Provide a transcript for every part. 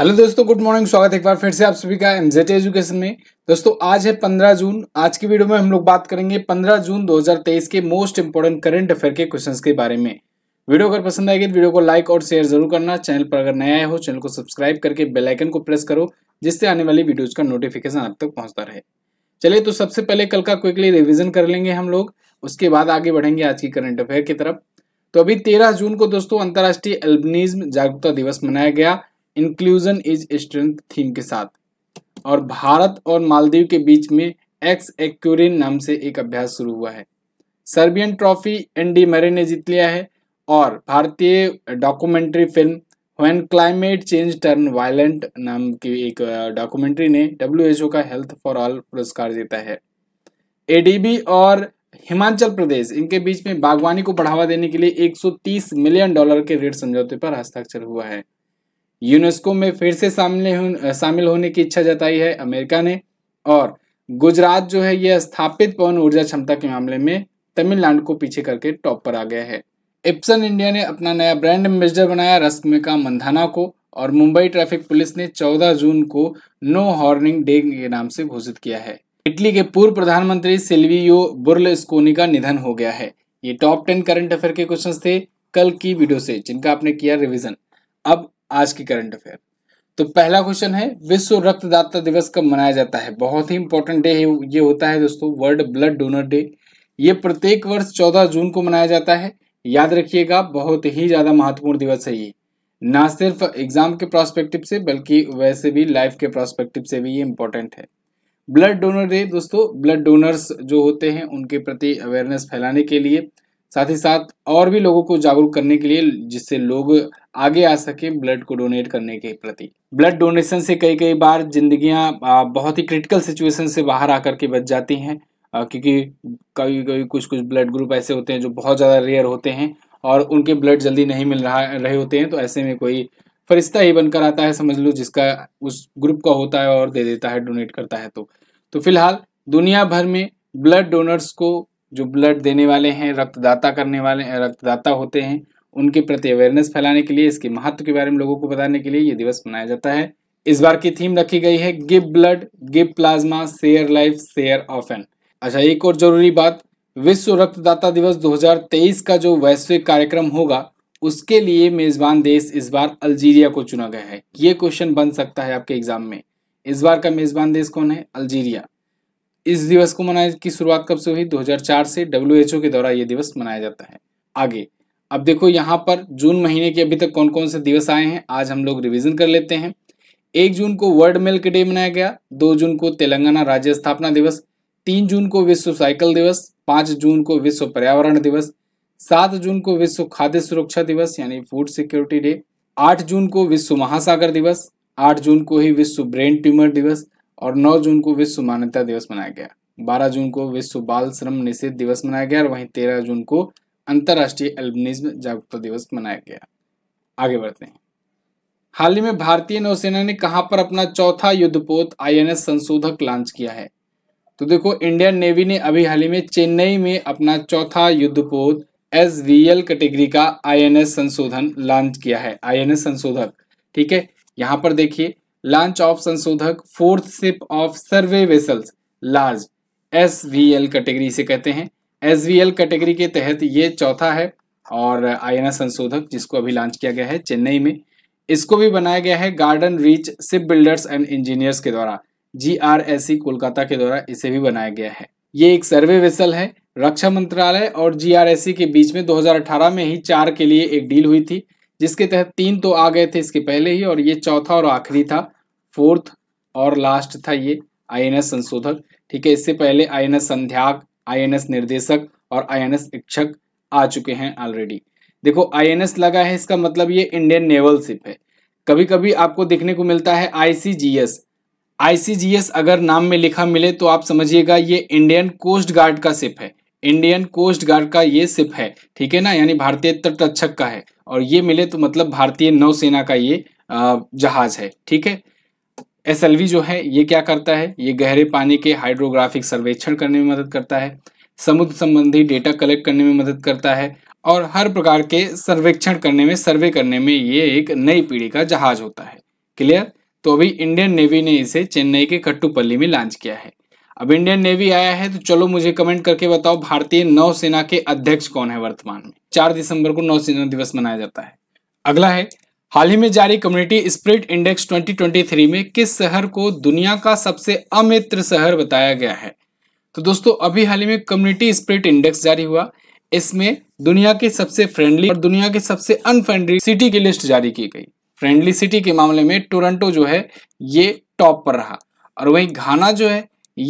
Hello दोस्तों good morning स्वागत एक बार फिर से आप सभी का एमजेट एजुकेशन में दोस्तों आज है 15 जून आज की वीडियो में हम लोग बात करेंगे 15 जून 2023 के मोस्ट इंपोर्टेंट करंट अफेयर के क्वेश्चंस के बारे में वीडियो अगर पसंद आएगी तो वीडियो को लाइक और शेयर जरूर करना चैनल पर अगर नया हो चैनल को सब्सक्राइब करके बेलाइकन को प्रेस करो जिससे आने वाली वीडियोज का नोटिफिकेशन आप तक पहुँचता रहे चलिए तो सबसे पहले कल का क्विकली रिविजन कर लेंगे हम लोग उसके बाद आगे बढ़ेंगे आज की करंट अफेयर की तरफ तो अभी तेरह जून को दोस्तों अंतर्राष्ट्रीय एल्बनिज्म जागरूकता दिवस मनाया गया इंक्लूजन इज स्ट्रेंथ थीम के साथ और भारत और मालदीव के बीच में एक्स एक्यूरिन नाम से एक अभ्यास शुरू हुआ है सर्बियन ट्रॉफी एंडी डी मरे ने जीत लिया है और भारतीय documentary film when climate change turn violent नाम की एक डॉक्यूमेंट्री ने डब्ल्यू का हेल्थ फॉर ऑल पुरस्कार जीता है एडीबी और हिमाचल प्रदेश इनके बीच में बागवानी को बढ़ावा देने के लिए 130 मिलियन डॉलर के ऋण समझौते पर हस्ताक्षर हुआ है यूनेस्को में फिर से सामने हुन, शामिल होने की इच्छा जताई है अमेरिका ने और गुजरात जो है यह स्थापित पवन ऊर्जा क्षमता के मामले में तमिलनाडु को पीछे करके टॉप पर आ गया है इप्सन इंडिया ने अपना नया ब्रांड एम्बेसडर बनाया रश्मिका मंधाना को और मुंबई ट्रैफिक पुलिस ने 14 जून को नो हॉर्निंग डे के नाम से घोषित किया है इटली के पूर्व प्रधानमंत्री सिल्वियो स्कोनी का निधन हो गया है ये टॉप टेन करंट अफेयर के क्वेश्चन थे कल की वीडियो से जिनका आपने किया रिविजन अब आज की करंट अफेयर तो पहला क्वेश्चन है विश्व रक्तदाता दिवस कब मनाया जाता है बहुत ही इंपॉर्टेंट डे ये होता है दोस्तों वर्ल्ड ब्लड डोनर डे ये प्रत्येक वर्ष चौदह जून को मनाया जाता है याद रखिएगा बहुत ही ज़्यादा महत्वपूर्ण दिवस है ये ना सिर्फ एग्जाम के प्रोस्पेक्टिव से बल्कि वैसे भी लाइफ के प्रोस्पेक्टिव से भी ये इम्पोर्टेंट है ब्लड डोनर डे दोस्तों ब्लड डोनर्स जो होते हैं उनके प्रति अवेयरनेस फैलाने के लिए साथ ही साथ और भी लोगों को जागरूक करने के लिए जिससे लोग आगे आ सके ब्लड को डोनेट करने के प्रति ब्लड डोनेशन से कई कई बार जिंदगियां बहुत ही क्रिटिकल सिचुएशन से बाहर आकर के बच जाती हैं क्योंकि कभी कभी कुछ कुछ ब्लड ग्रुप ऐसे होते हैं जो बहुत ज़्यादा रेयर होते हैं और उनके ब्लड जल्दी नहीं मिल रहा रहे होते हैं तो ऐसे में कोई फरिश्ता ही बनकर आता है समझ लो जिसका उस ग्रुप का होता है और दे देता है डोनेट करता है तो तो फिलहाल दुनिया भर में ब्लड डोनर्स को जो ब्लड देने वाले हैं रक्तदाता करने वाले रक्तदाता होते हैं उनके प्रति अवेयरनेस फैलाने के लिए इसके महत्व के बारे में लोगों को बताने के लिए ये दिवस मनाया जाता है इस बार की थीम रखी गई है give blood give plasma share life share often अच्छा एक और जरूरी बात विश्व रक्तदाता दिवस 2023 का जो वैश्विक कार्यक्रम होगा उसके लिए मेजबान देश इस बार अल्जीरिया को चुना गया है ये क्वेश्चन बन सकता है आपके एग्जाम में इस बार का मेजबान देश कौन है अल्जीरिया इस दिवस को मनाने की शुरुआत कब से हुई 2004 से डब्ल्यू के द्वारा ये दिवस मनाया जाता है आगे अब देखो यहाँ पर जून महीने के अभी तक कौन कौन से दिवस आए हैं आज हम लोग रिविजन कर लेते हैं एक जून को वर्ल्ड मिल्क डे मनाया गया दो जून को तेलंगाना राज्य स्थापना दिवस तीन जून को विश्व साइकिल दिवस पाँच जून को विश्व पर्यावरण दिवस सात जून को विश्व खाद्य सुरक्षा दिवस यानी फूड सिक्योरिटी डे आठ जून को विश्व महासागर दिवस आठ जून को ही विश्व ब्रेन ट्यूमर दिवस और नौ जून को विश्व मान्यता दिवस मनाया गया बारह जून को विश्व बाल श्रम निषेध दिवस मनाया गया और वहीं तेरह जून को अंतर्राष्ट्रीय एल्बनिज्म जागरूकता दिवस मनाया गया आगे बढ़ते हैं हाल ही में भारतीय नौसेना ने कहां पर अपना चौथा युद्धपोत आईएनएस संशोधक लॉन्च किया है तो देखो इंडियन नेवी ने अभी हाल ही में चेन्नई में अपना चौथा युद्धपोत एस वी एल कैटेगरी का आईएनएस संशोधन लॉन्च किया है आईएनएस संशोधक ठीक है यहाँ पर देखिए launch of Sanshodhak fourth ship of survey vessels large S V L category से कहते हैं एस कैटेगरी के तहत ये चौथा है और आयना संशोधक जिसको अभी लॉन्च किया गया है चेन्नई में इसको भी बनाया गया है garden reach shipbuilders and engineers के द्वारा G R S C Kolkata के द्वारा इसे भी बनाया गया है ये एक सर्वे वेसल है रक्षा मंत्रालय और जी के बीच में 2018 में ही चार के लिए एक डील हुई थी जिसके तहत तीन तो आ गए थे इसके पहले ही और ये चौथा और आखिरी था फोर्थ और लास्ट था ये आई संशोधक ठीक है इससे पहले आई संध्याग आईएनएस निर्देशक और आईएनएस इच्छक आ चुके हैं ऑलरेडी देखो आईएनएस लगा है इसका मतलब ये इंडियन नेवल शिप है कभी कभी आपको देखने को मिलता है आईसीजीएस आईसीजीएस अगर नाम में लिखा मिले तो आप समझिएगा ये इंडियन कोस्ट गार्ड का शिप है इंडियन कोस्ट गार्ड का ये शिप है ठीक है ना यानी भारतीय तटरक्षक का है और ये मिले तो मतलब भारतीय नौसेना का ये जहाज है ठीक है एस जो है ये क्या करता है ये गहरे पानी के हाइड्रोग्राफिक सर्वेक्षण करने में मदद करता है समुद्र संबंधी डेटा कलेक्ट करने में मदद करता है और हर प्रकार के सर्वेक्षण करने में सर्वे करने में ये एक नई पीढ़ी का जहाज होता है क्लियर तो अभी इंडियन नेवी ने इसे चेन्नई के कट्टूपल्ली में लॉन्च किया है अब इंडियन नेवी आया है तो चलो मुझे कमेंट करके बताओ भारतीय नौसेना के अध्यक्ष कौन है वर्तमान में चार दिसंबर को नौसेना दिवस मनाया जाता है अगला है हाल ही में जारी कम्युनिटी स्प्रिट इंडेक्स 2023 में किस शहर को दुनिया का सबसे अमित्र शहर बताया गया है तो दोस्तों अभी हाल ही में कम्युनिटी स्प्रिट इंडेक्स जारी हुआ इसमें दुनिया के सबसे फ्रेंडली और दुनिया के सबसे अनफ्रेंडली सिटी की लिस्ट जारी की गई फ्रेंडली सिटी के मामले में टोरंटो जो है ये टॉप पर रहा और वही घाना जो है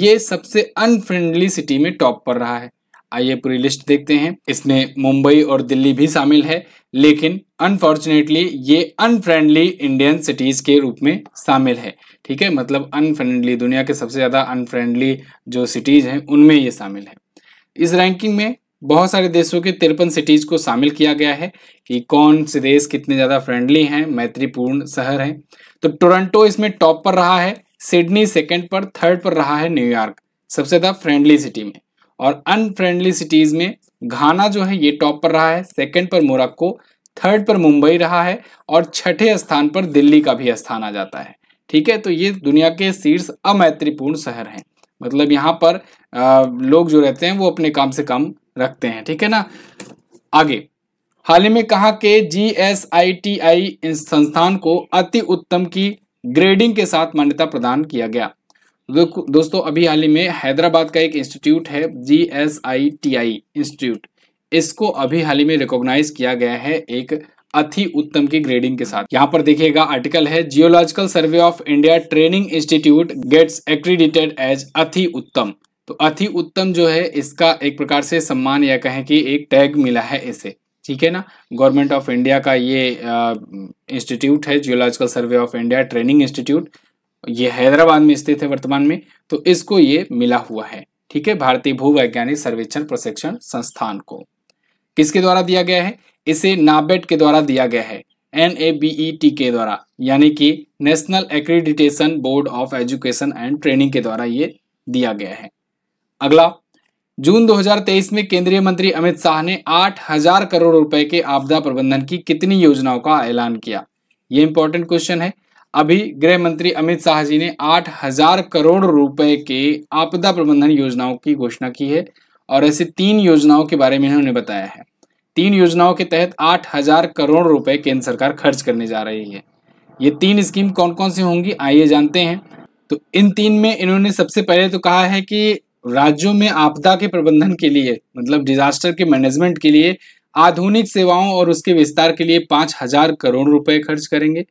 ये सबसे अनफ्रेंडली सिटी में टॉप पर रहा है आइए पूरी लिस्ट देखते हैं इसमें मुंबई और दिल्ली भी शामिल है लेकिन अनफॉर्चुनेटली ये अनफ्रेंडली इंडियन सिटीज़ के रूप में शामिल है ठीक है मतलब अनफ्रेंडली दुनिया के सबसे ज़्यादा अनफ्रेंडली जो सिटीज़ हैं उनमें ये शामिल है इस रैंकिंग में बहुत सारे देशों के तिरपन सिटीज़ को शामिल किया गया है कि कौन से देश कितने ज़्यादा फ्रेंडली हैं मैत्रीपूर्ण शहर हैं तो टोरंटो इसमें टॉप पर रहा है सिडनी सेकंड पर थर्ड पर रहा है न्यूयॉर्क सबसे ज़्यादा फ्रेंडली सिटी में और अनफ्रेंडली सिटीज़ में घाना जो है ये टॉप पर रहा है सेकंड पर मोरक्को थर्ड पर मुंबई रहा है और छठे स्थान पर दिल्ली का भी स्थान आ जाता है ठीक है तो ये दुनिया के शीर्ष अमैत्रीपूर्ण शहर हैं मतलब यहाँ पर आ, लोग जो रहते हैं वो अपने काम से काम रखते हैं ठीक है ना आगे हाल ही में कहा के जी एस आई टी आई संस्थान को अति उत्तम की ग्रेडिंग के साथ मान्यता प्रदान किया गया दोस्तों अभी हाल ही में हैदराबाद का एक इंस्टीट्यूट है G S I T I institute इसको अभी हाल ही में रिकॉग्नाइज किया गया है एक अति उत्तम की ग्रेडिंग के साथ यहाँ पर देखिएगा आर्टिकल है geological survey of India training institute gets accredited as अति उत्तम तो अति उत्तम जो है इसका एक प्रकार से सम्मान या कहें कि एक टैग मिला है इसे ठीक है ना गवर्नमेंट ऑफ इंडिया का ये इंस्टीट्यूट है geological survey of India training institute ये हैदराबाद में स्थित है वर्तमान में तो इसको ये मिला हुआ है ठीक है भारतीय भूवैज्ञानिक सर्वेक्षण प्रशिक्षण संस्थान को किसके द्वारा दिया गया है इसे नाबेट के द्वारा दिया गया है N A B E T के द्वारा यानी कि national accreditation board of education and training के द्वारा ये दिया गया है अगला जून 2023 में केंद्रीय मंत्री अमित शाह ने 8000 करोड़ रुपए के आपदा प्रबंधन की कितनी योजनाओं का ऐलान किया ये इंपॉर्टेंट क्वेश्चन है अभी गृह मंत्री अमित शाह जी ने आठ हजार करोड़ रुपए के आपदा प्रबंधन योजनाओं की घोषणा की है और ऐसी तीन योजनाओं के बारे में इन्होंने बताया है तीन योजनाओं के तहत आठ हजार करोड़ रुपए केंद्र सरकार खर्च करने जा रही है ये तीन स्कीम कौन कौन सी होंगी आइए जानते हैं तो इन तीन में इन्होंने सबसे पहले तो कहा है कि राज्यों में आपदा के प्रबंधन के लिए मतलब डिजास्टर के मैनेजमेंट के लिए आधुनिक सेवाओं और उसके विस्तार के लिए पाँच हजार करोड़ रुपए खर्च करेंगे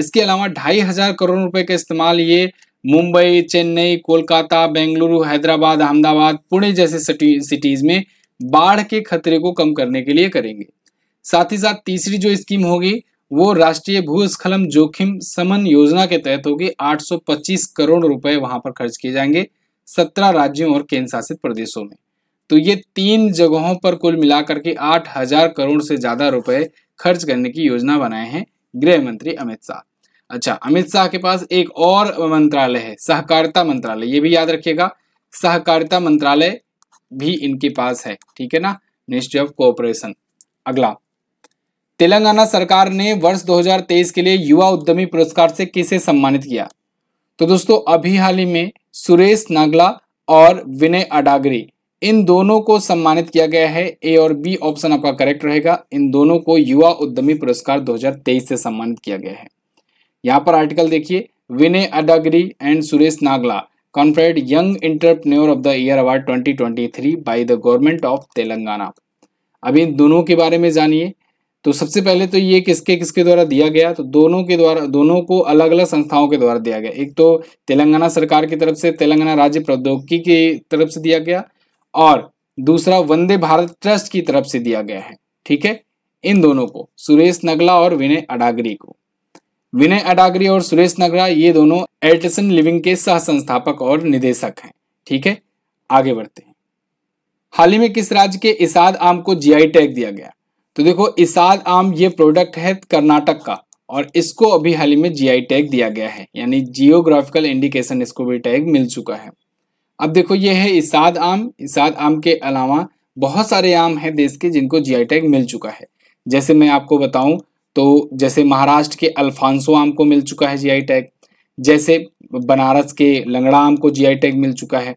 इसके अलावा ढाई हजार करोड़ रुपए का इस्तेमाल ये मुंबई चेन्नई कोलकाता बेंगलुरु हैदराबाद अहमदाबाद पुणे जैसे सिटीज में बाढ़ के खतरे को कम करने के लिए करेंगे साथ ही साथ तीसरी जो स्कीम होगी वो राष्ट्रीय भूस्खलन जोखिम समन योजना के तहत होगी 825 करोड़ रुपए वहां पर खर्च किए जाएंगे 17 राज्यों और केंद्र शासित प्रदेशों में तो ये तीन जगहों पर कुल मिलाकर के 8000 करोड़ से ज्यादा रुपए खर्च करने की योजना बनाए हैं गृह मंत्री अमित शाह अच्छा अमित शाह के पास एक और मंत्रालय है सहकारिता मंत्रालय ये भी याद रखिएगा सहकारिता मंत्रालय भी इनके पास है ठीक है ना मिनिस्ट्री ऑफ कोऑपरेशन अगला तेलंगाना सरकार ने वर्ष 2023 के लिए युवा उद्यमी पुरस्कार से किसे सम्मानित किया तो दोस्तों अभी हाल ही में सुरेश नागला और विनय अडागरी इन दोनों को सम्मानित किया गया है ए और बी ऑप्शन आपका करेक्ट रहेगा इन दोनों को युवा उद्यमी पुरस्कार 2023 से सम्मानित किया गया है यहाँ पर आर्टिकल देखिए Vinay Adagari and Suresh Nagla conferred young entrepreneur of the year award 2023 by the government of Telangana अभी इन दोनों के बारे में जानिए तो सबसे पहले तो ये किसके किसके द्वारा दिया गया तो दोनों के द्वारा दोनों को अलग अलग संस्थाओं के द्वारा दिया गया एक तो तेलंगाना सरकार की तरफ से तेलंगाना राज्य प्रौद्योगिकी की तरफ से दिया गया और दूसरा वंदे भारत ट्रस्ट की तरफ से दिया गया है ठीक है इन दोनों को सुरेश नगला और विनय अडागरी को विनय अडागरी और सुरेश नगरा ये दोनों एल्टसन लिविंग के सह संस्थापक और निदेशक हैं ठीक है आगे बढ़ते हैं हाल ही में किस राज्य के इसाद आम को जीआई टैग दिया गया तो देखो इसाद आम ये प्रोडक्ट है कर्नाटक का और इसको अभी हाल ही में जीआई टैग दिया गया है यानी जियोग्राफिकल इंडिकेशन इसको भी टैग मिल चुका है अब देखो ये है इसाद आम इसाद आम के अलावा बहुत सारे आम हैं देश के जिनको जीआई टैग मिल चुका है जैसे मैं आपको बताऊं तो जैसे महाराष्ट्र के अल्फांसो आम को मिल चुका है जीआई टैग जैसे बनारस के लंगड़ा आम को जीआई टैग मिल चुका है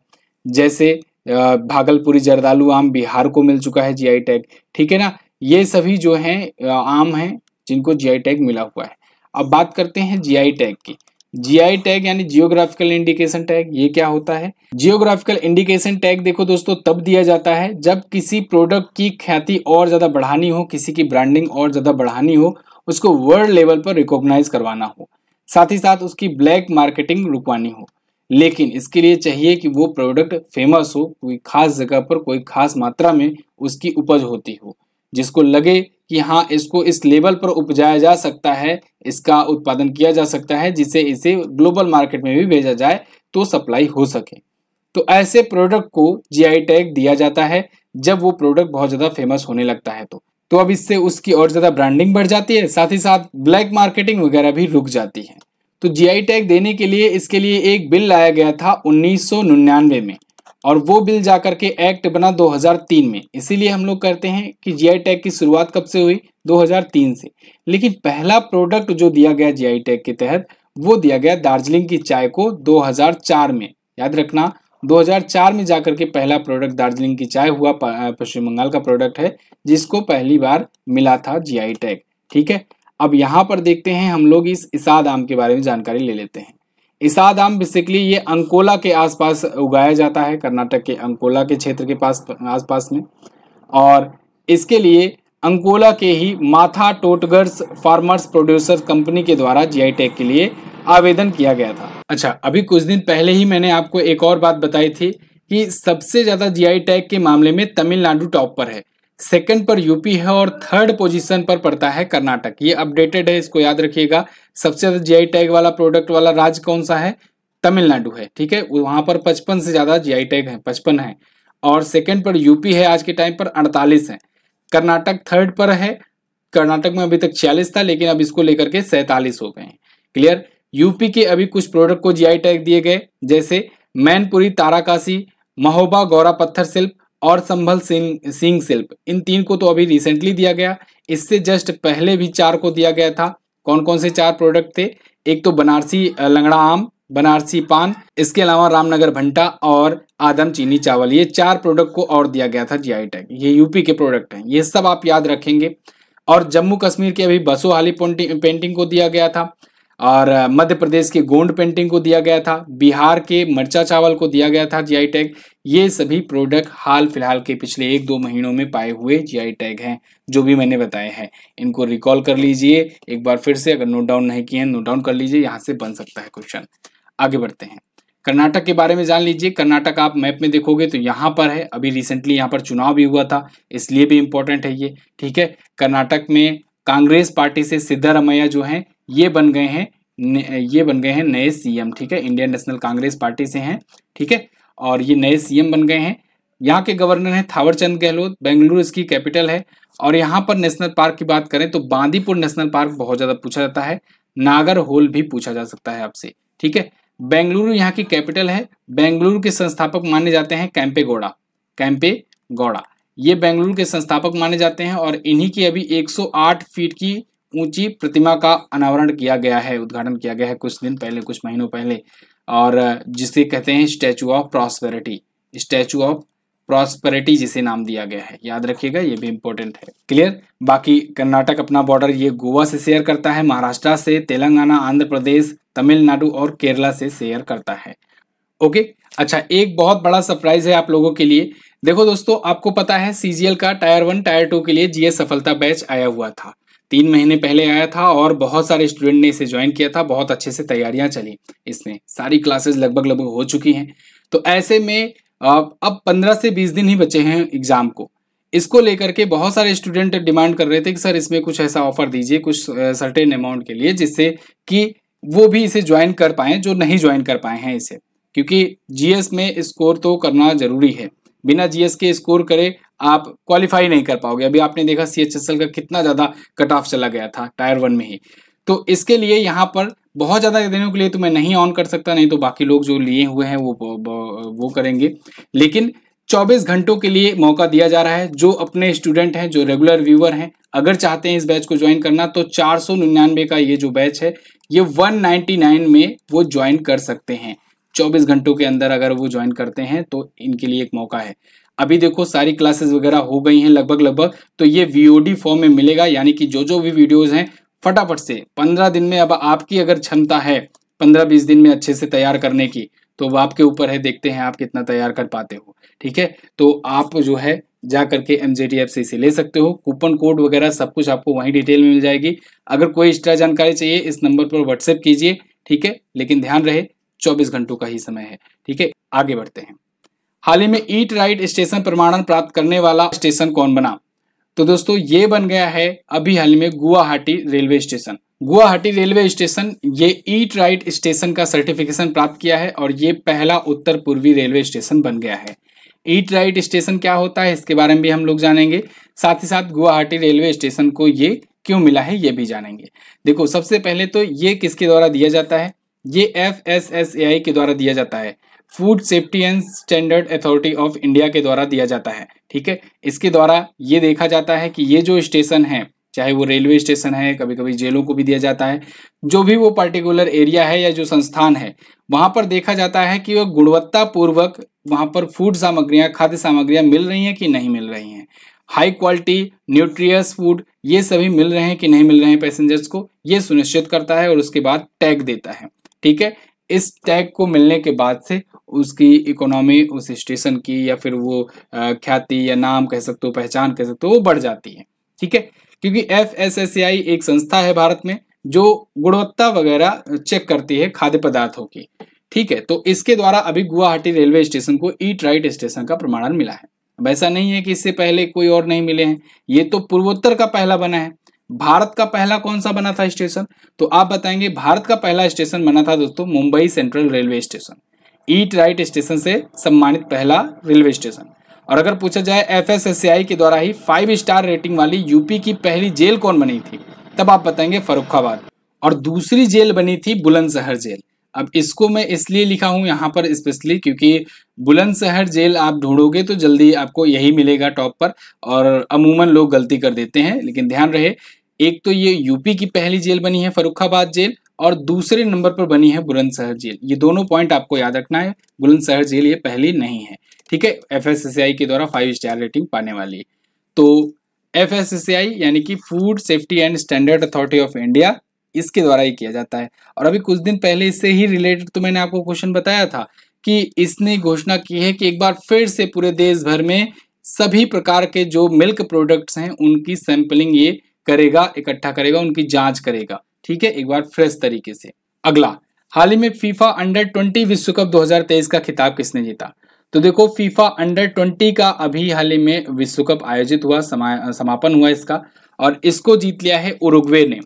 जैसे भागलपुरी जर्दालू आम बिहार को मिल चुका है जीआई टैग ठीक है ना ये सभी जो हैं आम हैं जिनको जीआई टैग मिला हुआ है अब बात करते हैं जीआई टैग की जीआई टैग यानी जियोग्राफिकल इंडिकेशन टैग ये क्या होता है जियोग्राफिकल इंडिकेशन टैग देखो दोस्तों तब दिया जाता है जब किसी प्रोडक्ट की ख्याति और ज़्यादा बढ़ानी हो किसी की ब्रांडिंग और ज़्यादा बढ़ानी हो उसको वर्ल्ड लेवल पर रिकॉग्नाइज करवाना हो साथ ही साथ उसकी ब्लैक मार्केटिंग रुकवानी हो लेकिन इसके लिए चाहिए कि वो प्रोडक्ट फेमस हो कोई खास जगह पर कोई खास मात्रा में उसकी उपज होती हो जिसको लगे कि हाँ इसको इस लेवल पर उपजाया जा सकता है इसका उत्पादन किया जा सकता है जिसे इसे ग्लोबल मार्केट में भी भेजा जाए तो सप्लाई हो सके तो ऐसे प्रोडक्ट को जीआई टैग दिया जाता है जब वो प्रोडक्ट बहुत ज़्यादा फेमस होने लगता है तो तो अब इससे उसकी और ज़्यादा ब्रांडिंग बढ़ जाती है साथ ही साथ ब्लैक मार्केटिंग वगैरह भी रुक जाती है तो जीआई टैग देने के लिए इसके लिए एक बिल लाया गया था उन्नीस में और वो बिल जाकर के एक्ट बना 2003 में इसीलिए हम लोग करते हैं कि जीआई टैग की शुरुआत कब से हुई 2003 से लेकिन पहला प्रोडक्ट जो दिया गया जीआई टैग के तहत वो दिया गया दार्जिलिंग की चाय को 2004 में याद रखना 2004 में जाकर के पहला प्रोडक्ट दार्जिलिंग की चाय हुआ पश्चिम बंगाल का प्रोडक्ट है जिसको पहली बार मिला था जी टैग ठीक है अब यहाँ पर देखते हैं हम लोग इस इसाद आम के बारे में जानकारी ले लेते हैं इसाद आम बेसिकली ये अंकोला के आसपास उगाया जाता है कर्नाटक के अंकोला के क्षेत्र के पास आसपास में और इसके लिए अंकोला के ही माथा टोटगर्स फार्मर्स प्रोड्यूसर कंपनी के द्वारा जीआई टैग के लिए आवेदन किया गया था अच्छा अभी कुछ दिन पहले ही मैंने आपको एक और बात बताई थी कि सबसे ज़्यादा जीआई टैग के मामले में तमिलनाडु टॉप पर है सेकंड पर यूपी है और थर्ड पोजीशन पर पड़ता है कर्नाटक ये अपडेटेड है इसको याद रखिएगा सबसे ज़्यादा जीआई टैग वाला प्रोडक्ट वाला राज्य कौन सा है तमिलनाडु है ठीक है वहां पर पचपन से ज़्यादा जीआई टैग है पचपन है और सेकंड पर यूपी है आज के टाइम पर अड़तालीस है कर्नाटक थर्ड पर है कर्नाटक में अभी तक छियालीस था लेकिन अब इसको लेकर के सैतालीस हो गए क्लियर यूपी के अभी कुछ प्रोडक्ट को जीआई टैग दिए गए जैसे मैनपुरी ताराकाशी महोबा गौरा पत्थर शिल्प और संभल सिंह सिंह शिल्प इन तीन को तो अभी रिसेंटली दिया गया इससे जस्ट पहले भी चार को दिया गया था कौन कौन से चार प्रोडक्ट थे एक तो बनारसी लंगड़ा आम बनारसी पान इसके अलावा रामनगर भंटा और आदम चीनी चावल ये चार प्रोडक्ट को और दिया गया था जी टैग ये यूपी के प्रोडक्ट हैं ये सब आप याद रखेंगे और जम्मू कश्मीर के अभी बसोहाली पेंटिंग को दिया गया था और मध्य प्रदेश के गोंड पेंटिंग को दिया गया था बिहार के मर्चा चावल को दिया गया था जी टैग ये सभी प्रोडक्ट हाल फिलहाल के पिछले एक दो महीनों में पाए हुए जीआई टैग हैं जो भी मैंने बताए हैं इनको रिकॉल कर लीजिए एक बार फिर से अगर नोट डाउन नहीं किए हैं नोट डाउन कर लीजिए यहाँ से बन सकता है क्वेश्चन आगे बढ़ते हैं कर्नाटक के बारे में जान लीजिए कर्नाटक आप मैप में देखोगे तो यहाँ पर है अभी रिसेंटली यहाँ पर चुनाव भी हुआ था इसलिए भी इम्पोर्टेंट है ये ठीक है कर्नाटक में कांग्रेस पार्टी से सिद्धारमैया जो हैं ये बन गए हैं ये बन गए हैं नए सीएम ठीक है इंडियन नेशनल कांग्रेस पार्टी से हैं ठीक है और ये नए सीएम बन गए हैं यहाँ के गवर्नर हैं थावरचंद गहलोत बेंगलुरु इसकी कैपिटल है और यहाँ पर नेशनल पार्क की बात करें तो बांदीपुर नेशनल पार्क बहुत ज़्यादा पूछा जाता है नागर होल भी पूछा जा सकता है आपसे ठीक है बेंगलुरु यहाँ की कैपिटल है बेंगलुरु के संस्थापक माने जाते हैं कैंपे गौड़ा कैंपे गौड़ा ये बेंगलुरु के संस्थापक माने जाते हैं और इन्हीं की अभी 108 फीट की ऊंची प्रतिमा का अनावरण किया गया है उद्घाटन किया गया है कुछ दिन पहले कुछ महीनों पहले और जिसे कहते हैं statue of prosperity statue of prosperity जिसे नाम दिया गया है याद रखिएगा ये भी इंपॉर्टेंट है क्लियर बाकी कर्नाटक अपना बॉर्डर ये गोवा से शेयर करता है महाराष्ट्र से तेलंगाना आंध्र प्रदेश तमिलनाडु और केरला से शेयर करता है ओके अच्छा एक बहुत बड़ा सरप्राइज है आप लोगों के लिए देखो दोस्तों आपको पता है सीजीएल का टायर वन टायर टू के लिए जीएस सफलता बैच आया हुआ था तीन महीने पहले आया था और बहुत सारे स्टूडेंट ने इसे ज्वाइन किया था बहुत अच्छे से तैयारियां चली इसमें सारी क्लासेस लगभग लगभग हो चुकी हैं तो ऐसे में अब पंद्रह से बीस दिन ही बचे हैं एग्ज़ाम को इसको लेकर के बहुत सारे स्टूडेंट डिमांड कर रहे थे कि सर इसमें कुछ ऐसा ऑफर दीजिए कुछ सर्टेन अमाउंट के लिए जिससे कि वो भी इसे ज्वाइन कर पाए जो नहीं ज्वाइन कर पाए हैं इसे क्योंकि जीएस में स्कोर तो करना जरूरी है बिना जीएस के स्कोर करे आप क्वालिफाई नहीं कर पाओगे अभी आपने देखा सी का कितना ज़्यादा कट ऑफ चला गया था टायर वन में ही तो इसके लिए यहाँ पर बहुत ज़्यादा दिनों के लिए तो मैं नहीं ऑन कर सकता नहीं तो बाकी लोग जो लिए हुए हैं वो वो करेंगे लेकिन 24 घंटों के लिए मौका दिया जा रहा है जो अपने स्टूडेंट हैं जो रेगुलर व्यूअर हैं अगर चाहते हैं इस बैच को ज्वाइन करना तो चार का ये जो बैच है ये 199 में वो ज्वाइन कर सकते हैं 24 घंटों के अंदर अगर वो ज्वाइन करते हैं तो इनके लिए एक मौका है अभी देखो सारी क्लासेस वगैरह हो गई हैं लगभग लगभग तो ये वीओडी फॉर्म में मिलेगा यानी कि जो जो भी वीडियोस हैं फटाफट से पंद्रह दिन में अब आपकी अगर क्षमता है पंद्रह बीस दिन में अच्छे से तैयार करने की तो वो आपके ऊपर है देखते हैं आप कितना तैयार कर पाते हो ठीक है तो आप जो है जा करके एम से इसे ले सकते हो कूपन कोड वगैरह सब कुछ आपको वहीं डिटेल में मिल जाएगी अगर कोई एक्स्ट्रा जानकारी चाहिए इस नंबर पर व्हाट्सएप कीजिए ठीक है लेकिन ध्यान रहे 24 घंटों का ही समय है ठीक है आगे बढ़ते हैं हाल ही में ईट राइट स्टेशन प्रमाणन प्राप्त करने वाला स्टेशन कौन बना तो दोस्तों ये बन गया है अभी हाल में Guwahati railway station Guwahati railway station ये ईट राइट स्टेशन का सर्टिफिकेशन प्राप्त किया है और ये पहला उत्तर पूर्वी रेलवे स्टेशन बन गया है ईट राइट स्टेशन क्या होता है इसके बारे में भी हम लोग जानेंगे साथ ही साथ गुवाहाटी रेलवे स्टेशन को ये क्यों मिला है ये भी जानेंगे देखो सबसे पहले तो ये किसके द्वारा दिया जाता है ये F S S A I के द्वारा दिया जाता है food safety and standard authority of India के द्वारा दिया जाता है ठीक है इसके द्वारा ये देखा जाता है कि ये जो स्टेशन है चाहे वो रेलवे स्टेशन है कभी कभी जेलों को भी दिया जाता है जो भी वो पर्टिकुलर एरिया है या जो संस्थान है वहां पर देखा जाता है कि वह गुणवत्तापूर्वक वहां पर फूड सामग्रियां खाद्य सामग्रियां मिल रही हैं कि नहीं मिल रही हैं हाई क्वालिटी न्यूट्रियस फूड ये सभी मिल रहे हैं कि नहीं मिल रहे हैं पैसेंजर्स को ये सुनिश्चित करता है और उसके बाद टैग देता है ठीक है इस टैग को मिलने के बाद से उसकी इकोनॉमी उस स्टेशन की या फिर वो ख्याति या नाम कह सकते हो पहचान कह सकते हो वो बढ़ जाती है ठीक है क्योंकि एफ एस एस आई एक संस्था है भारत में जो गुणवत्ता वगैरह चेक करती है खाद्य पदार्थों की ठीक है तो इसके द्वारा अभी गुवाहाटी रेलवे स्टेशन को ईट राइट स्टेशन का प्रमाणन मिला है अब ऐसा नहीं है कि इससे पहले कोई और नहीं मिले हैं ये तो पूर्वोत्तर का पहला बना है भारत का पहला कौन सा बना था स्टेशन तो आप बताएंगे भारत का पहला स्टेशन बना था दोस्तों Mumbai central railway station eat right station से सम्मानित पहला रेलवे स्टेशन और अगर पूछा जाए एफ के द्वारा ही फाइव स्टार रेटिंग वाली यूपी की पहली जेल कौन बनी थी तब आप बताएंगे फरुखाबाद और दूसरी जेल बनी थी बुलंदशहर जेल अब इसको मैं इसलिए लिखा हूं यहां पर स्पेशली क्योंकि बुलंदशहर जेल आप ढूंढोगे तो जल्दी आपको यही मिलेगा टॉप पर और अमूमन लोग गलती कर देते हैं लेकिन ध्यान रहे एक तो ये यूपी की पहली जेल बनी है फरुखाबाद जेल और दूसरे नंबर पर बनी है बुलंदशहर जेल ये दोनों पॉइंट आपको याद रखना है बुलंदशहर जेल ये पहली नहीं है ठीक है एफ के द्वारा फाइव स्टार रेटिंग पाने वाली है तो एफ यानी कि food safety and standard authority of India इसके द्वारा ही किया जाता है और अभी कुछ दिन पहले इससे ही रिलेटेड तो मैंने आपको क्वेश्चन बताया था कि इसने घोषणा की है कि एक बार फिर से पूरे देश भर में सभी प्रकार के जो मिल्क प्रोडक्ट्स हैं उनकी सैंपलिंग ये करेगा इकट्ठा करेगा उनकी जांच करेगा ठीक है एक बार फ्रेश तरीके से अगला हाल ही में फीफा अंडर ट्वेंटी विश्व कप 2023 का खिताब किसने जीता तो देखो फीफा अंडर ट्वेंटी का अभी हाल ही में विश्व कप आयोजित हुआ समा, समापन हुआ इसका और इसको जीत लिया है उरुग्वे ने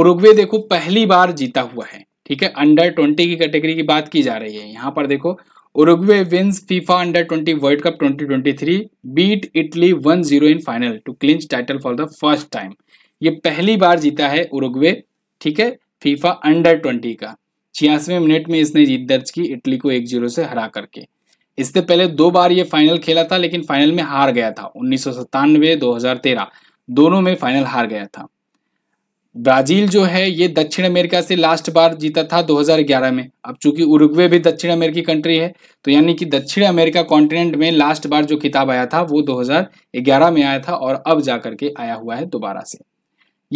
उरुग्वे देखो पहली बार जीता हुआ है ठीक है अंडर ट्वेंटी की कैटेगरी की बात की जा रही है यहाँ पर देखो Uruguay wins FIFA Under 20 World Cup 2023, beat Italy 1-0 in final to clinch title for the first time. ये पहली बार जीता है उरुग्वे ठीक है फीफा अंडर 20 का छियासवें मिनट में इसने जीत दर्ज की इटली को एक जीरो से हरा करके इससे पहले दो बार ये फाइनल खेला था लेकिन फाइनल में हार गया था उन्नीस सौ दोनों में फाइनल हार गया था ब्राजील जो है ये दक्षिण अमेरिका से लास्ट बार जीता था 2011 में अब चूंकि उरुग्वे भी दक्षिण अमेरिकी कंट्री है तो यानी कि दक्षिण अमेरिका कॉन्टिनेंट में लास्ट बार जो किताब आया था वो 2011 में आया था और अब जा करके आया हुआ है दोबारा से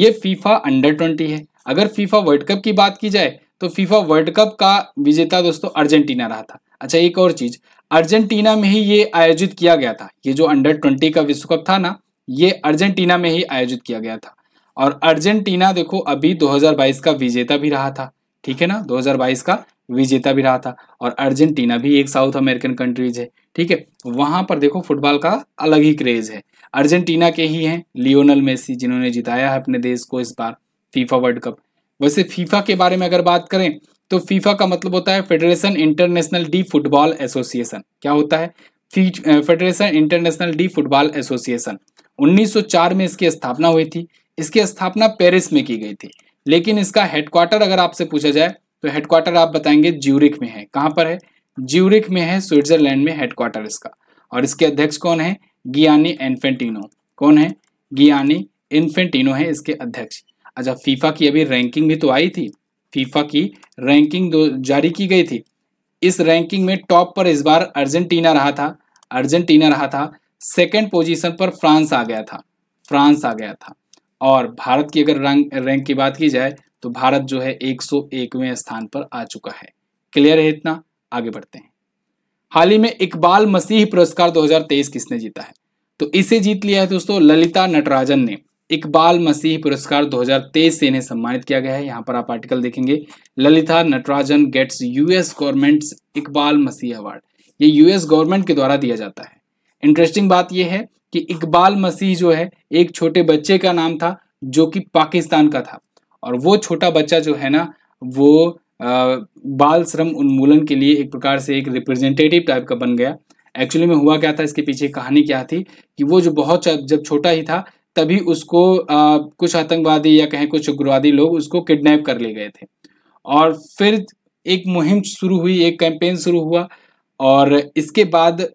ये फीफा अंडर ट्वेंटी है अगर फीफा वर्ल्ड कप की बात की जाए तो फीफा वर्ल्ड कप का विजेता दोस्तों अर्जेंटीना रहा था अच्छा एक और चीज अर्जेंटीना में ही ये आयोजित किया गया था ये जो अंडर ट्वेंटी का विश्व कप था ना ये अर्जेंटीना में ही आयोजित किया गया था और अर्जेंटीना देखो अभी 2022 का विजेता भी रहा था ठीक है ना 2022 का विजेता भी रहा था और अर्जेंटीना भी एक साउथ अमेरिकन कंट्रीज है ठीक है वहां पर देखो फुटबॉल का अलग ही क्रेज है अर्जेंटीना के ही हैं लियोनल मेसी जिन्होंने जिताया है अपने देश को इस बार फीफा वर्ल्ड कप वैसे फीफा के बारे में अगर बात करें तो फीफा का मतलब होता है Federation Internationale de Football Association क्या होता है Federation Internationale de Football Association 1904 में इसकी स्थापना हुई थी इसकी स्थापना पेरिस में की गई थी लेकिन इसका हेडक्वार्टर अगर आपसे पूछा जाए तो हेडक्वार्टर आप बताएंगे ज्यूरिक में है कहाँ पर है ज्यूरिक में है स्विट्जरलैंड में हेडक्वार्टर इसका और इसके अध्यक्ष कौन है गियानी एनफेंटिनो कौन है गियानी इन्फेंटिनो है इसके अध्यक्ष अच्छा फीफा की अभी रैंकिंग भी तो आई थी फीफा की रैंकिंग दो जारी की गई थी इस रैंकिंग में टॉप पर इस बार अर्जेंटीना रहा था अर्जेंटीना रहा था सेकेंड पोजीशन पर फ्रांस आ गया था फ्रांस आ गया था और भारत की अगर रैंक रैंक की बात की जाए तो भारत जो है 101वें स्थान पर आ चुका है क्लियर है इतना आगे बढ़ते हैं हाल ही में इकबाल मसीह पुरस्कार 2023 किसने जीता है तो इसे जीत लिया है दोस्तों ललिता नटराजन ने इकबाल मसीह पुरस्कार 2023 से इन्हें सम्मानित किया गया है यहाँ पर आप आर्टिकल देखेंगे Lalita Natarajan gets US government Iqbal Masih award ये यूएस गवर्नमेंट के द्वारा दिया जाता है इंटरेस्टिंग बात यह है कि इकबाल मसीह जो है एक छोटे बच्चे का नाम था जो कि पाकिस्तान का था और वो छोटा बच्चा जो है ना वो बाल श्रम उन्मूलन के लिए एक प्रकार से एक रिप्रेजेंटेटिव टाइप का बन गया एक्चुअली में हुआ क्या था इसके पीछे कहानी क्या थी कि वो जो बहुत जब छोटा ही था तभी उसको आ, कुछ आतंकवादी या कहें कुछ उग्रवादी लोग उसको किडनैप कर ले गए थे और फिर एक मुहिम शुरू हुई एक कैंपेन शुरू हुआ और इसके बाद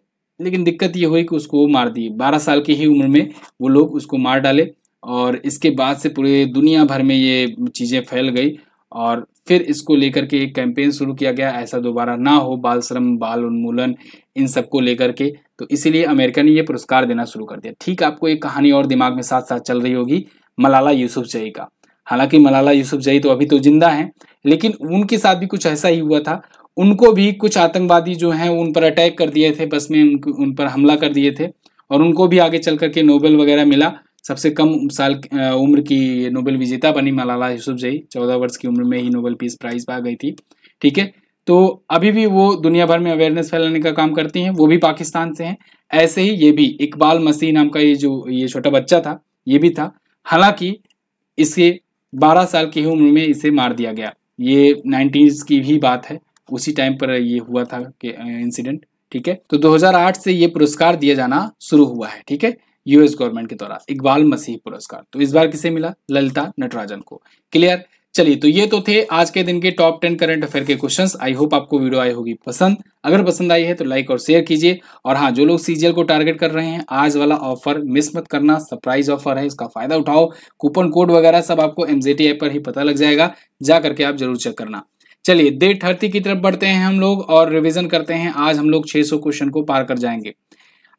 लेकिन दिक्कत ये हुई कि उसको वो मार दिए बारह साल की ही उम्र में वो लोग उसको मार डाले और इसके बाद से पूरे दुनिया भर में ये चीज़ें फैल गई और फिर इसको लेकर के एक कैंपेन शुरू किया गया ऐसा दोबारा ना हो बाल श्रम बाल उन्मूलन इन सबको लेकर के तो इसीलिए अमेरिका ने ये पुरस्कार देना शुरू कर दिया ठीक आपको एक कहानी और दिमाग में साथ साथ चल रही होगी मलाला यूसुफ जई का हालांकि मलाला यूसुफ जई तो अभी तो जिंदा हैं लेकिन उनके साथ भी कुछ ऐसा ही हुआ था उनको भी कुछ आतंकवादी जो हैं उन पर अटैक कर दिए थे बस में उन, पर हमला कर दिए थे और उनको भी आगे चल करके नोबेल वगैरह मिला सबसे कम साल उम्र की नोबेल विजेता बनी मलाला जई चौदह वर्ष की उम्र में ही नोबेल पीस प्राइज पा गई थी ठीक है तो अभी भी वो दुनिया भर में अवेयरनेस फैलाने का काम करती हैं वो भी पाकिस्तान से हैं ऐसे ही ये भी इकबाल मसीह नाम का ये जो ये छोटा बच्चा था ये भी था हालांकि इसे 12 साल की उम्र में इसे मार दिया गया ये नाइन्टीज़ की भी बात है उसी टाइम पर ये हुआ था इंसिडेंट ठीक है तो 2008 से ये पुरस्कार दिया जाना शुरू हुआ है ठीक है यूएस गवर्नमेंट के द्वारा इकबाल मसीह पुरस्कार तो इस बार किसे मिला ललिता नटराजन को क्लियर चलिए तो ये तो थे आज के दिन के टॉप टेन करंट अफेयर के क्वेश्चंस आई होप आपको वीडियो आई होगी पसंद अगर पसंद आई है तो लाइक और शेयर कीजिए और हाँ जो लोग सीजीएल को टारगेट कर रहे हैं आज वाला ऑफर मिस मत करना सरप्राइज ऑफर है इसका फायदा उठाओ कूपन कोड वगैरह सब आपको एमजेटी ऐप पर ही पता लग जाएगा जा करके आप जरूर चेक करना चलिए डे थर्टी की तरफ बढ़ते हैं हम लोग और रिवीजन करते हैं आज हम लोग 600 क्वेश्चन को पार कर जाएंगे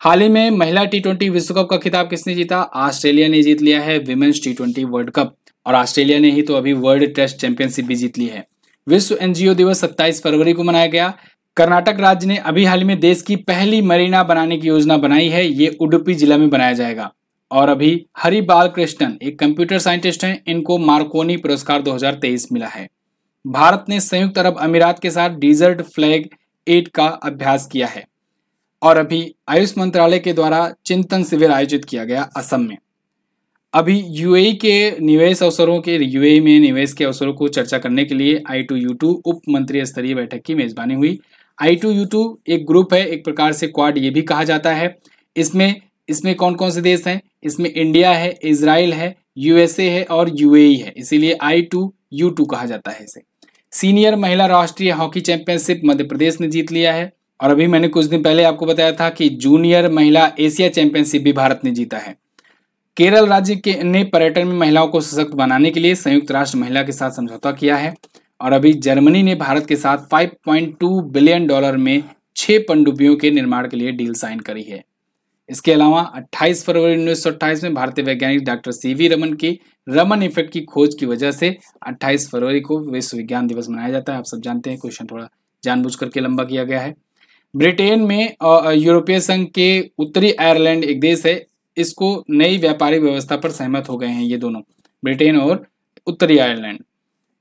हाल ही में महिला टी ट्वेंटी विश्व कप का खिताब किसने जीता ऑस्ट्रेलिया ने जीत लिया है women's T twenty world cup और ऑस्ट्रेलिया ने ही तो अभी वर्ल्ड टेस्ट चैंपियनशिप भी जीत ली है विश्व एनजीओ दिवस सत्ताईस फरवरी को मनाया गया कर्नाटक राज्य ने अभी हाल ही में देश की पहली मरीना बनाने की योजना बनाई है ये उडुपी जिला में बनाया जाएगा और अभी हरि कृष्णन एक कंप्यूटर साइंटिस्ट हैं इनको मार्कोनी पुरस्कार 2023 मिला है भारत ने संयुक्त अरब अमीरात के साथ डिजर्ट फ्लैग एट का अभ्यास किया है और अभी आयुष मंत्रालय के द्वारा चिंतन शिविर आयोजित किया गया असम में अभी यूएई e के निवेश अवसरों के यूएई e में निवेश के अवसरों को चर्चा करने के लिए आई टू यू टू उप मंत्री स्तरीय बैठक की मेजबानी हुई आई टू यू टू एक ग्रुप है एक प्रकार से क्वाड ये भी कहा जाता है इसमें इसमें कौन कौन से देश हैं इसमें इंडिया है इसराइल है यूएसए है और यूएई e है इसीलिए आई टू यू टू कहा जाता है इसे सीनियर महिला राष्ट्रीय हॉकी चैंपियनशिप मध्य प्रदेश ने जीत लिया है और अभी मैंने कुछ दिन पहले आपको बताया था कि जूनियर महिला एशिया चैंपियनशिप भी भारत ने जीता है केरल राज्य के ने पर्यटन में महिलाओं को सशक्त बनाने के लिए संयुक्त राष्ट्र महिला के साथ समझौता किया है और अभी जर्मनी ने भारत के साथ 5.2 बिलियन डॉलर में छह पनडुब्बियों के निर्माण के लिए डील साइन करी है इसके अलावा 28 फरवरी 1928 में भारतीय वैज्ञानिक डॉक्टर सीवी रमन की रमन इफेक्ट की खोज की वजह से 28 फरवरी को विश्व विज्ञान दिवस मनाया जाता है आप सब जानते हैं क्वेश्चन थोड़ा जानबूझ करके लंबा किया गया है ब्रिटेन में यूरोपीय संघ के उत्तरी आयरलैंड एक देश है इसको नई व्यापारिक व्यवस्था पर सहमत हो गए हैं ये दोनों ब्रिटेन और उत्तरी आयरलैंड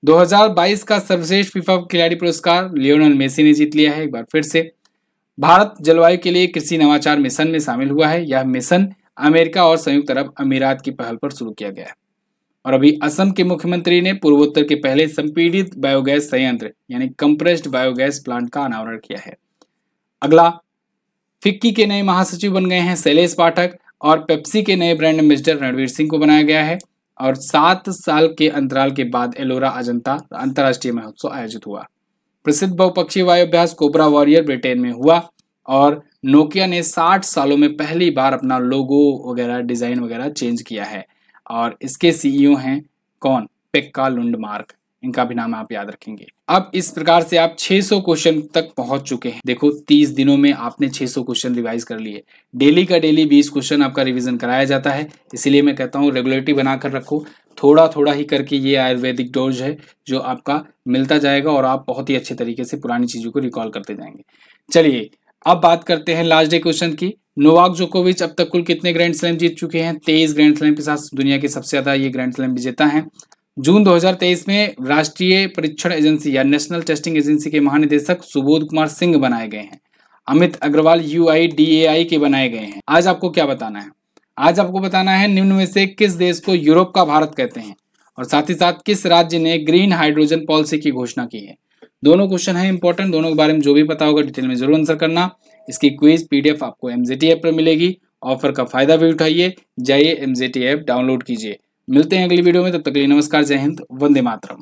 2022 का सर्वश्रेष्ठ फीफा खिलाड़ी पुरस्कार लियोनल मेसी ने जीत लिया है एक बार फिर से भारत जलवायु के लिए कृषि नवाचार मिशन में शामिल हुआ है यह मिशन अमेरिका और संयुक्त अरब अमीरात की पहल पर शुरू किया गया है और अभी असम के मुख्यमंत्री ने पूर्वोत्तर के पहले संपीड़ित बायोगैस संयंत्र यानी कंप्रेस्ड बायोगैस प्लांट का अनावरण किया है अगला फिक्की के नए महासचिव बन गए हैं शैलेश पाठक और पेप्सी के नए ब्रांड एम्बेसडर रणवीर सिंह को बनाया गया है और सात साल के अंतराल के बाद एलोरा अजंता अंतर्राष्ट्रीय महोत्सव आयोजित हुआ प्रसिद्ध बहुपक्षीय वायुभ्यास कोबरा वॉरियर ब्रिटेन में हुआ और नोकिया ने 60 सालों में पहली बार अपना लोगो वगैरह डिज़ाइन वगैरह चेंज किया है और इसके सीईओ e हैं कौन पिक्का लुंड मार्क इनका भी नाम आप याद रखेंगे अब इस प्रकार से आप 600 क्वेश्चन तक पहुंच चुके हैं देखो 30 दिनों में आपने 600 क्वेश्चन रिवाइज कर लिए डेली का डेली 20 क्वेश्चन आपका रिवीजन कराया जाता है इसीलिए मैं कहता हूँ रेगुलरिटी बनाकर रखो थोड़ा थोड़ा ही करके ये आयुर्वेदिक डोज है जो आपका मिलता जाएगा और आप बहुत ही अच्छे तरीके से पुरानी चीज़ों को रिकॉल करते जाएंगे चलिए अब बात करते हैं लास्ट डे क्वेश्चन की नोवाक जोकोविच अब तक कुल कितने ग्रैंड स्लैम जीत चुके हैं तेईस ग्रैंड स्लैम के साथ दुनिया के सबसे ज़्यादा ये ग्रैंड स्लैम विजेता है जून 2023 में राष्ट्रीय परीक्षण एजेंसी या नेशनल टेस्टिंग एजेंसी के महानिदेशक सुबोध कुमार सिंह बनाए गए हैं अमित अग्रवाल यू के बनाए गए हैं आज आपको क्या बताना है आज आपको बताना है निम्न में से किस देश को यूरोप का भारत कहते हैं और साथ ही साथ किस राज्य ने ग्रीन हाइड्रोजन पॉलिसी की घोषणा की है दोनों क्वेश्चन है इंपॉर्टेंट दोनों के बारे में जो भी पता होगा डिटेल में जरूर आंसर करना इसकी क्विज पीडीएफ आपको एमजेटी ऐप पर मिलेगी ऑफर का फायदा भी उठाइए जाइए एमजेटी ऐप डाउनलोड कीजिए मिलते हैं अगली वीडियो में तब तक के लिए नमस्कार जय हिंद वंदे मातरम